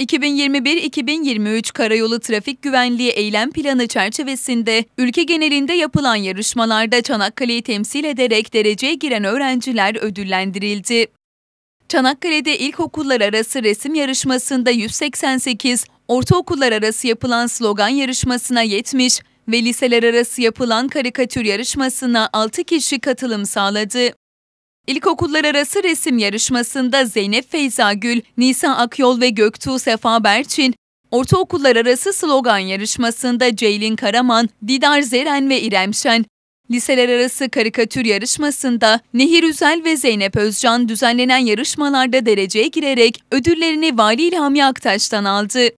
2021-2023 Karayolu Trafik Güvenliği Eylem Planı çerçevesinde ülke genelinde yapılan yarışmalarda Çanakkale'yi temsil ederek dereceye giren öğrenciler ödüllendirildi. Çanakkale'de ilkokullar arası resim yarışmasında 188, ortaokullar arası yapılan slogan yarışmasına 70 ve liseler arası yapılan karikatür yarışmasına 6 kişi katılım sağladı. İlkokullar arası resim yarışmasında Zeynep Feyza Gül, Nisa Akyol ve Göktuğ Sefa Berçin, ortaokullar arası slogan yarışmasında Ceylin Karaman, Didar Zeren ve İrem Şen, liseler arası karikatür yarışmasında Nehir Üzel ve Zeynep Özcan düzenlenen yarışmalarda dereceye girerek ödüllerini Vali İlhami Aktaş'tan aldı.